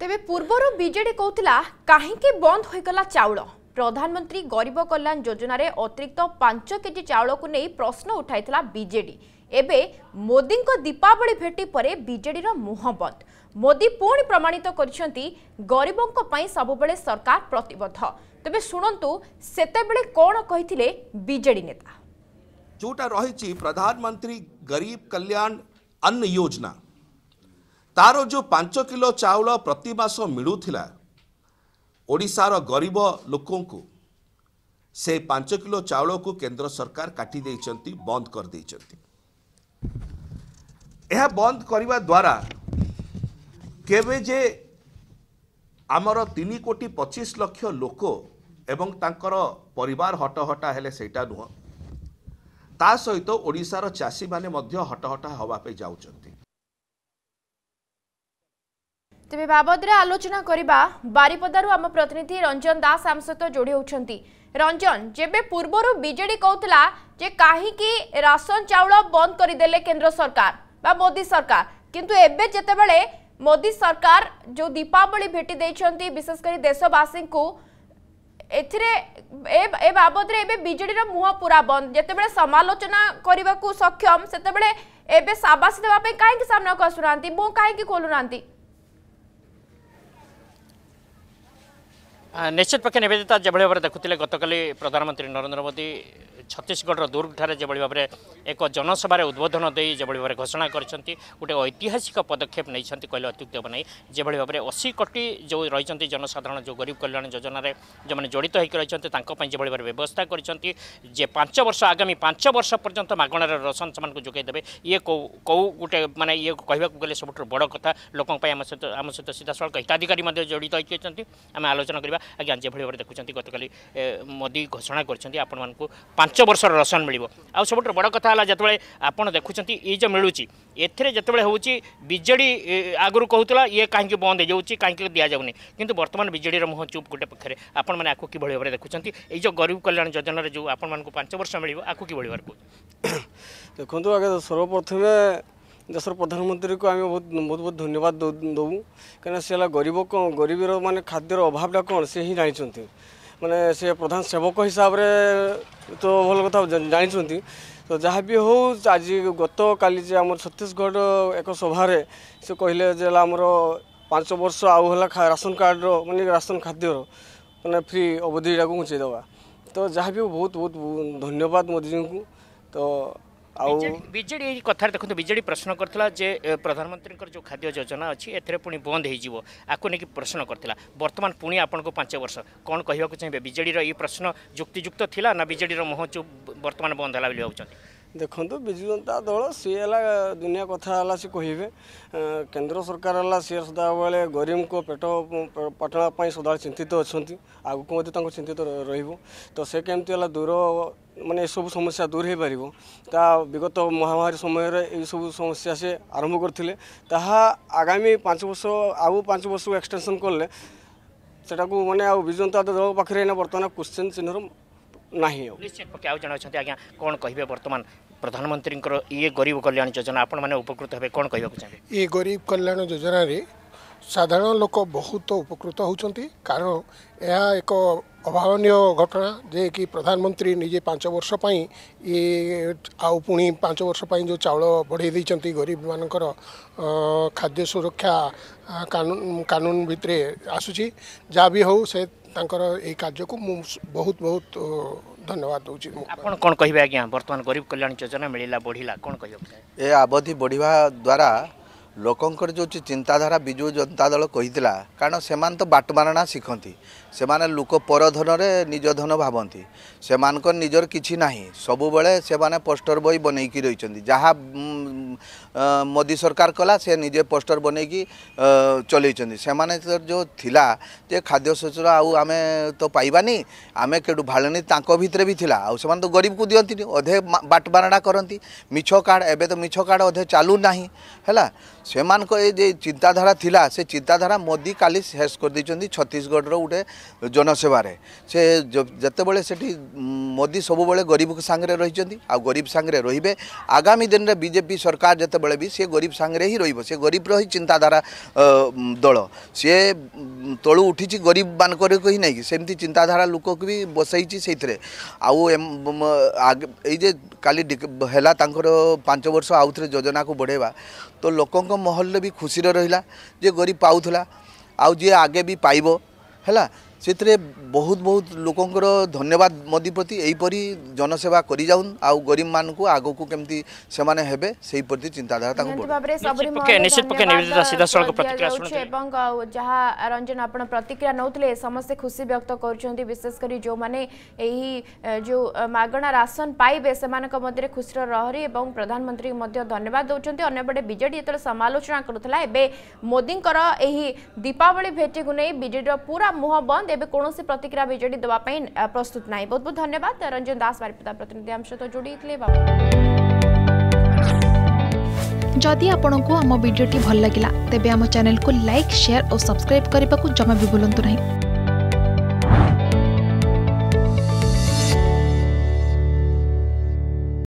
তেবে পূর্বর বিজেডি কৌলা কাহিকি বন্ধ হয়ে গলা চাউল প্রধানমন্ত্রী গরিব কল্যাণ যোজনার অতিরিক্ত পাঁচ কেজি চাউলক নেই প্রশ্ন উঠাই বিজেডি এবে মোদিঙ্ দীপাবলি ভেটি পরে বিজেডির মুহ বন্ধ মোদি পুঁ প্রমাণিত করেছেন গরিবঙ্ সবুলে সরকার প্রতবদ্ধ তবে শুণতু সেতবে কণ কে বিজেডি নেতা যেটা রয়েছে প্রধানমন্ত্রী গরিব কল্যাণ অন্ন যোজনা ତାର ଯେଉଁ ପାଞ୍ଚ କିଲୋ ଚାଉଳ ପ୍ରତିମାସ ମିଳୁଥିଲା ଓଡ଼ିଶାର ଗରିବ ଲୋକଙ୍କୁ ସେ ପାଞ୍ଚ କିଲୋ ଚାଉଳକୁ କେନ୍ଦ୍ର ସରକାର କାଟି ଦେଇଛନ୍ତି ବନ୍ଦ କରିଦେଇଛନ୍ତି ଏହା ବନ୍ଦ କରିବା ଦ୍ୱାରା କେବେ ଯେ ଆମର ତିନି କୋଟି ପଚିଶ ଲକ୍ଷ ଲୋକ ଏବଂ ତାଙ୍କର ପରିବାର ହଟହଟା ହେଲେ ସେଇଟା ନୁହଁ ତା ସହିତ ଓଡ଼ିଶାର ଚାଷୀମାନେ ମଧ୍ୟ ହଟହଟା ହେବା ପାଇଁ ଯାଉଛନ୍ତି ତେବେ ବାବଦରେ ଆଲୋଚନା କରିବା ବାରିପଦାରୁ ଆମ ପ୍ରତିନିଧି ରଞ୍ଜନ ଦାସ ଆମ ସହିତ ଯୋଡ଼ି ହେଉଛନ୍ତି ରଞ୍ଜନ ଯେବେ ପୂର୍ବରୁ ବିଜେଡି କହୁଥିଲା ଯେ କାହିଁକି ରାସନ ଚାଉଳ ବନ୍ଦ କରିଦେଲେ କେନ୍ଦ୍ର ସରକାର ବା ମୋଦି ସରକାର କିନ୍ତୁ ଏବେ ଯେତେବେଳେ ମୋଦି ସରକାର ଯେଉଁ ଦୀପାବଳି ଭେଟି ଦେଇଛନ୍ତି ବିଶେଷ କରି ଦେଶବାସୀଙ୍କୁ ଏଥିରେ ଏ ବାବଦରେ ଏବେ ବିଜେଡିର ମୁହଁ ପୁରା ବନ୍ଦ ଯେତେବେଳେ ସମାଲୋଚନା କରିବାକୁ ସକ୍ଷମ ସେତେବେଳେ ଏବେ ସାବାସ ଦେବା ପାଇଁ କାହିଁକି ସାମ୍ନାକୁ ଆସୁନାହାନ୍ତି ମୁଁ କାହିଁକି ଖୋଲୁନାହାନ୍ତି ନିଶ୍ଚିତ ପକ୍ଷେ ନିବେଦିତା ଯେଭଳି ଭାବରେ ଦେଖୁଥିଲେ ଗତକାଲି ପ୍ରଧାନମନ୍ତ୍ରୀ ନରେନ୍ଦ୍ର ମୋଦି ଛତିଶଗଡ଼ର ଦୁର୍ଗଠାରେ ଯେଭଳି ଭାବରେ ଏକ ଜନସଭାରେ ଉଦ୍ବୋଧନ ଦେଇ ଯେଭଳି ଭାବରେ ଘୋଷଣା କରିଛନ୍ତି ଗୋଟେ ଐତିହାସିକ ପଦକ୍ଷେପ ନେଇଛନ୍ତି କହିଲେ ଅତ୍ୟୁକ୍ତି ହେବ ନାହିଁ ଯେଭଳି ଭାବରେ ଅଶୀ କୋଟି ଯେଉଁ ରହିଛନ୍ତି ଜନସାଧାରଣ ଯେଉଁ ଗରିବ କଲ୍ୟାଣ ଯୋଜନାରେ ଯେଉଁମାନେ ଜଡ଼ିତ ହୋଇକି ରହିଛନ୍ତି ତାଙ୍କ ପାଇଁ ଯେଭଳି ଭାବରେ ବ୍ୟବସ୍ଥା କରିଛନ୍ତି ଯେ ପାଞ୍ଚ ବର୍ଷ ଆଗାମୀ ପାଞ୍ଚ ବର୍ଷ ପର୍ଯ୍ୟନ୍ତ ମାଗଣାରେ ରସନ ସେମାନଙ୍କୁ ଯୋଗାଇ ଦେବେ ଇଏ କେଉଁ କେଉଁ ଗୋଟେ ମାନେ ଇଏ କହିବାକୁ ଗଲେ ସବୁଠାରୁ ବଡ଼ କଥା ଲୋକଙ୍କ ପାଇଁ ଆମ ସହିତ ଆମ ସହିତ ସିଧାସଳଖ ହିତାଧିକାରୀ ମଧ୍ୟ ଜଡ଼ିତ ହୋଇକି ଅଛନ୍ତି ଆମେ ଆଲୋଚନା କରିବା ଆଜ୍ଞା ଯେଭଳି ଭାବରେ ଦେଖୁଛନ୍ତି ଗତକାଲି ମୋଦି ଘୋଷଣା କରିଛନ୍ତି ଆପଣମାନଙ୍କୁ ପାଞ୍ଚ ବର୍ଷର ରସନ ମିଳିବ ଆଉ ସବୁଠାରୁ ବଡ଼ କଥା ହେଲା ଯେତେବେଳେ ଆପଣ ଦେଖୁଛନ୍ତି ଏଇ ଯେଉଁ ମିଳୁଛି ଏଥିରେ ଯେତେବେଳେ ହେଉଛି ବିଜେଡ଼ି ଆଗରୁ କହୁଥିଲା ଇଏ କାହିଁକି ବନ୍ଦ ହେଇଯାଉଛି କାହିଁକି ଦିଆଯାଉନି କିନ୍ତୁ ବର୍ତ୍ତମାନ ବିଜେଡ଼ିର ମୁହଁ ଚୁପ୍ ଗୋଟେ ପକ୍ଷରେ ଆପଣମାନେ ଆକୁ କିଭଳି ଭାବରେ ଦେଖୁଛନ୍ତି ଏଇ ଯେଉଁ ଗରିବ କଲ୍ୟାଣ ଯୋଜନାରେ ଯେଉଁ ଆପଣମାନଙ୍କୁ ପାଞ୍ଚ ବର୍ଷ ମିଳିବ ଆକୁ କିଭଳି ଭାବରେ ଦେଖନ୍ତୁ ଆଗେ ସର୍ବପ୍ରଥମେ ଦେଶର ପ୍ରଧାନମନ୍ତ୍ରୀକୁ ଆମେ ବହୁତ ବହୁତ ବହୁତ ଧନ୍ୟବାଦ ଦେବୁ କାହିଁକିନା ସେ ହେଲା ଗରିବ କ'ଣ ଗରିବର ମାନେ ଖାଦ୍ୟର ଅଭାବଟା କ'ଣ ସେ ହିଁ ଜାଣିଛନ୍ତି ମାନେ ସେ ପ୍ରଧାନ ସେବକ ହିସାବରେ ତ ଭଲ କଥା ଜାଣିଛନ୍ତି ତ ଯାହା ବି ହେଉ ଆଜି ଗତକାଲି ଯେ ଆମର ଛତିଶଗଡ଼ ଏକ ସଭାରେ ସେ କହିଲେ ଯେ ହେଲା ଆମର ପାଞ୍ଚ ବର୍ଷ ଆଉ ହେଲା ରାସନ କାର୍ଡ଼ର ମାନେ ରାସନ ଖାଦ୍ୟର ମାନେ ଫ୍ରି ଅବଧିଟାକୁ ଘୁଞ୍ଚେଇ ଦେବା ତ ଯାହା ବି ବହୁତ ବହୁତ ଧନ୍ୟବାଦ ମୋଦିଜୀଙ୍କୁ ତ বিজেডি এই কথার দেখুন বিজেডি প্রশ্ন করলা যে প্রধানমন্ত্রী যে খাদ্য যোজনা অছি এতে পুঁ বন্ধ হয়েযিব আকু নাকি প্রশ্ন করলা বর্তমান পুঁ আপনার পাঁচ বর্ষ কণ কে চাইবে বিজেডির এই প্রশ্ন যুক্তিযুক্ত লা না বিজেডির মুহ বর্তমান বন্ধ হল বলে ভাবুচ্ছেন ଦେଖନ୍ତୁ ବିଜୁ ଜନତା ଦଳ ସିଏ ହେଲା ଦୁନିଆ କଥା ହେଲା ସେ କହିବେ କେନ୍ଦ୍ର ସରକାର ହେଲା ସିଏ ସଦାବେଳେ ଗରିବଙ୍କ ପେଟ ପାଟଣା ପାଇଁ ସଦାବେଳେ ଚିନ୍ତିତ ଅଛନ୍ତି ଆଗକୁ ମଧ୍ୟ ତାଙ୍କୁ ଚିନ୍ତିତ ରହିବ ତ ସେ କେମିତି ହେଲା ଦୂର ମାନେ ଏସବୁ ସମସ୍ୟା ଦୂର ହୋଇପାରିବ ତା ବିଗତ ମହାମାରୀ ସମୟରେ ଏଇସବୁ ସମସ୍ୟା ସେ ଆରମ୍ଭ କରିଥିଲେ ତାହା ଆଗାମୀ ପାଞ୍ଚ ବର୍ଷ ଆଉ ପାଞ୍ଚ ବର୍ଷକୁ ଏକ୍ସଟେନ୍ସନ୍ କଲେ ସେଟାକୁ ମାନେ ଆଉ ବିଜୁ ଜନତା ଦଳ ପାଖରେ ଏଇନା ବର୍ତ୍ତମାନ କ୍ୱେଶ୍ଚିନ୍ ଚିହ୍ନର ना पक्षे आज कौन कह बर्तमान प्रधानमंत्री ये गरीब कल्याण योजना आपकृत हे कौन कह गरीब कल्याण योजना ସାଧାରଣ ଲୋକ ବହୁତ ଉପକୃତ ହେଉଛନ୍ତି କାରଣ ଏହା ଏକ ଅଭାବନୀୟ ଘଟଣା ଯେକି ପ୍ରଧାନମନ୍ତ୍ରୀ ନିଜେ ପାଞ୍ଚ ବର୍ଷ ପାଇଁ ଇଏ ଆଉ ପୁଣି ପାଞ୍ଚ ବର୍ଷ ପାଇଁ ଯେଉଁ ଚାଉଳ ବଢ଼େଇ ଦେଇଛନ୍ତି ଗରିବମାନଙ୍କର ଖାଦ୍ୟ ସୁରକ୍ଷା କାନୁନ ଭିତରେ ଆସୁଛି ଯାହା ବି ହେଉ ସେ ତାଙ୍କର ଏହି କାର୍ଯ୍ୟକୁ ମୁଁ ବହୁତ ବହୁତ ଧନ୍ୟବାଦ ଦେଉଛି ଆପଣ କ'ଣ କହିବେ ଆଜ୍ଞା ବର୍ତ୍ତମାନ ଗରିବ କଲ୍ୟାଣ ଯୋଜନା ମିଳିଲା ବଢ଼ିଲା କ'ଣ କହିବେ ଏ ଆବଧି ବଢ଼ିବା ଦ୍ୱାରା ଲୋକଙ୍କର ଯେଉଁ ଚିନ୍ତାଧାରା ବିଜୁ ଜନତା ଦଳ କହିଥିଲା କାରଣ ସେମାନେ ତ ବାଟମାରଣା ଶିଖନ୍ତି ସେମାନେ ଲୋକ ପରଧନରେ ନିଜ ଧନ ଭାବନ୍ତି ସେମାନଙ୍କର ନିଜର କିଛି ନାହିଁ ସବୁବେଳେ ସେମାନେ ପୋଷ୍ଟର ବହି ବନେଇକି ରହିଛନ୍ତି ଯାହା ମୋଦି ସରକାର କଲା ସେ ନିଜେ ପୋଷ୍ଟର ବନେଇକି ଚଲେଇଛନ୍ତି ସେମାନେ ଯେଉଁ ଥିଲା ଯେ ଖାଦ୍ୟ ଖାଦ୍ୟଶସ୍ୟର ଆଉ ଆମେ ତ ପାଇବାନି ଆମେ କେଉଁଠୁ ଭାଳନି ତାଙ୍କ ଭିତରେ ବି ଥିଲା ଆଉ ସେମାନେ ତ ଗରିବକୁ ଦିଅନ୍ତିନି ଅଧେ ବାଟମାରଣା କରନ୍ତି ମିଛ କାର୍ଡ଼ ଏବେ ତ ମିଛ କାର୍ଡ଼ ଅଧେ ଚାଲୁନାହିଁ ହେଲା ସେମାନଙ୍କ ଏ ଯେ ଚିନ୍ତାଧାରା ଥିଲା ସେ ଚିନ୍ତାଧାରା ମୋଦି କାଲି ଶେଷ କରିଦେଇଛନ୍ତି ଛତିଶଗଡ଼ର ଗୋଟେ ଜନସେବାରେ ସେ ଯେତେବେଳେ ସେଠି ମୋଦି ସବୁବେଳେ ଗରିବ ସାଙ୍ଗରେ ରହିଛନ୍ତି ଆଉ ଗରିବ ସାଙ୍ଗରେ ରହିବେ ଆଗାମୀ ଦିନରେ ବିଜେପି ସରକାର ଯେତେବେଳେ ବି ସେ ଗରିବ ସାଙ୍ଗରେ ହିଁ ରହିବ ସେ ଗରିବର ହିଁ ଚିନ୍ତାଧାରା ଦଳ ସିଏ ତଳୁ ଉଠିଛି ଗରିବମାନଙ୍କର ହିଁ ନାହିଁ ସେମିତି ଚିନ୍ତାଧାରା ଲୋକକୁ ବି ବସେଇଛି ସେଇଥିରେ ଆଉ ଏଇ ଯେ କାଲି ହେଲା ତାଙ୍କର ପାଞ୍ଚ ବର୍ଷ ଆଉଥରେ ଯୋଜନାକୁ ବଢ଼େଇବା ତ ଲୋକଙ୍କ ମହଲରେ ବି ଖୁସିରେ ରହିଲା ଯେ ଗରିବ ପାଉଥିଲା ଆଉ ଯିଏ ଆଗେ ବି ପାଇବ ହେଲା ᱥિત্ৰে বহুত বহুত লোককৰ ধন্যবাদ মদিপতি এই পৰি জনসেৱা কৰি যাওন আৰু গৰিম মানক আগোকো কেমতি সেমানে হেবে সেই প্ৰতি চিন্তা ধাৰা থাকক। নিৰ্দিষ্ট পকে নিৰ্দিষ্ট সিদ্ধান্তৰক প্ৰতিক্ৰিয়া শুনক। আৰু য'হা ৰঞ্জন আপোনা প্ৰতিক্ৰিয়া নহ'তলে সমস্যা খুশি ব্যক্ত কৰিছந்தி বিশেষকৰি যো মানে এই যো মাগনা ৰাসন পাইবে সেমানেক মদ্যৰে খুছৰ ৰহৰি আৰু প্ৰধানমন্ত্ৰীৰ মধ্য ধন্যবাদ দওছந்தி অন্য বডে বিজেডি এটৰ সমালোচনা কৰাতলা এবে মদিংকৰ এই দীপাবলি भेटি গুনেই বিজেডিৰ पुरा মোহৱন तेज कौन प्रतिक्रिया विजे देवाई प्रस्तुत ना बहुत बहुत धन्यवाद रंजन दास बारिपदा प्रतिनिधि आम सहित जोड़ी जदि आपण को आम भिडी भल लगा तेब आम चेल को लाइक सेयार और सब्सक्राइब करने को जमा भी बुलां नहीं